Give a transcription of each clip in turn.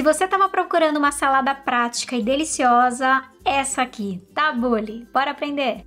Se você estava procurando uma salada prática e deliciosa, essa aqui, tabule. Tá, Bora aprender!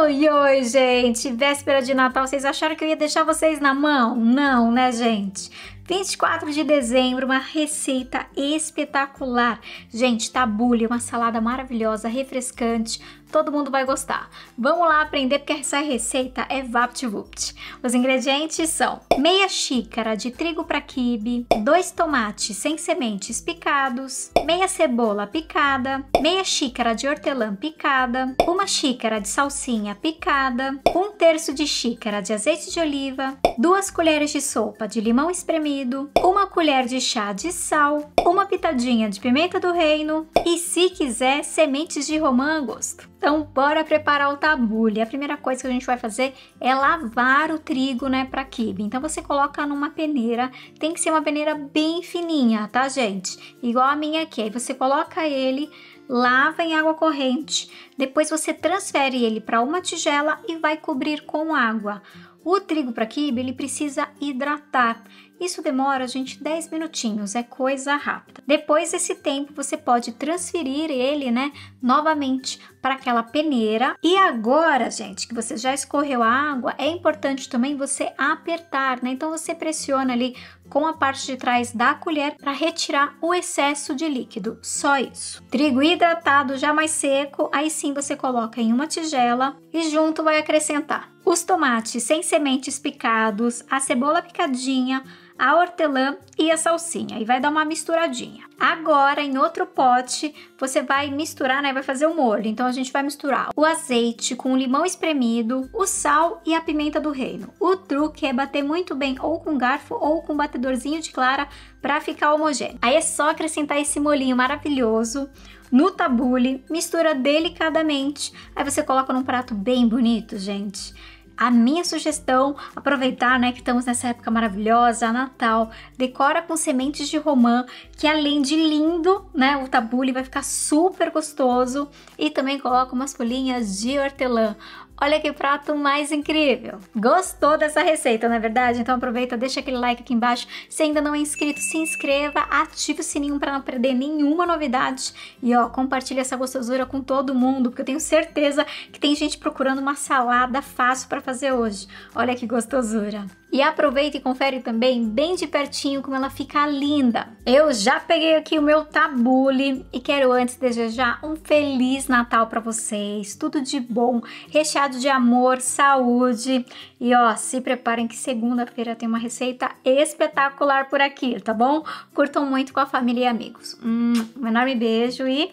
Oi, oi, gente! Véspera de Natal, vocês acharam que eu ia deixar vocês na mão? Não, né, gente? 24 de dezembro, uma receita espetacular. Gente, tabule, tá uma salada maravilhosa, refrescante, todo mundo vai gostar. Vamos lá aprender porque essa receita é VaptVupt. Os ingredientes são meia xícara de trigo para quibe, dois tomates sem sementes picados, meia cebola picada, meia xícara de hortelã picada, uma xícara de salsinha picada, um terço de xícara de azeite de oliva, duas colheres de sopa de limão espremido, uma colher de chá de sal, uma pitadinha de pimenta do reino e, se quiser, sementes de romã a gosto. Então, bora preparar o tabule. A primeira coisa que a gente vai fazer é lavar o trigo, né, para quibe. Então, você coloca numa peneira, tem que ser uma peneira bem fininha, tá, gente? Igual a minha aqui. Aí você coloca ele lava em água corrente. Depois você transfere ele para uma tigela e vai cobrir com água. O trigo para quibe ele precisa hidratar. Isso demora, gente, 10 minutinhos, é coisa rápida. Depois desse tempo, você pode transferir ele, né, novamente para aquela peneira. E agora, gente, que você já escorreu a água, é importante também você apertar, né? Então você pressiona ali com a parte de trás da colher para retirar o excesso de líquido, só isso. Trigo hidratado já mais seco, aí sim você coloca em uma tigela e junto vai acrescentar os tomates sem sementes picados, a cebola picadinha, a hortelã e a salsinha e vai dar uma misturadinha. Agora, em outro pote, você vai misturar, né? Vai fazer o molho. Então, a gente vai misturar o azeite com o limão espremido, o sal e a pimenta do reino. O truque é bater muito bem ou com garfo ou com batedorzinho de clara para ficar homogêneo. Aí é só acrescentar esse molinho maravilhoso no tabule, mistura delicadamente. Aí você coloca num prato bem bonito, gente a minha sugestão, aproveitar né, que estamos nessa época maravilhosa, Natal, decora com sementes de romã, que além de lindo, né, o tabule vai ficar super gostoso e também coloca umas folhinhas de hortelã. Olha que prato mais incrível! Gostou dessa receita, não é verdade? Então aproveita, deixa aquele like aqui embaixo. Se ainda não é inscrito, se inscreva, ative o sininho para não perder nenhuma novidade e ó, compartilha essa gostosura com todo mundo, porque eu tenho certeza que tem gente procurando uma salada fácil para fazer hoje. Olha que gostosura! E aproveita e confere também bem de pertinho como ela fica linda. Eu já peguei aqui o meu tabule e quero antes desejar um feliz Natal para vocês. Tudo de bom, recheado de amor, saúde. E ó, se preparem que segunda-feira tem uma receita espetacular por aqui, tá bom? Curtam muito com a família e amigos. Hum, um enorme beijo e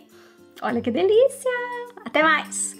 olha que delícia! Até mais!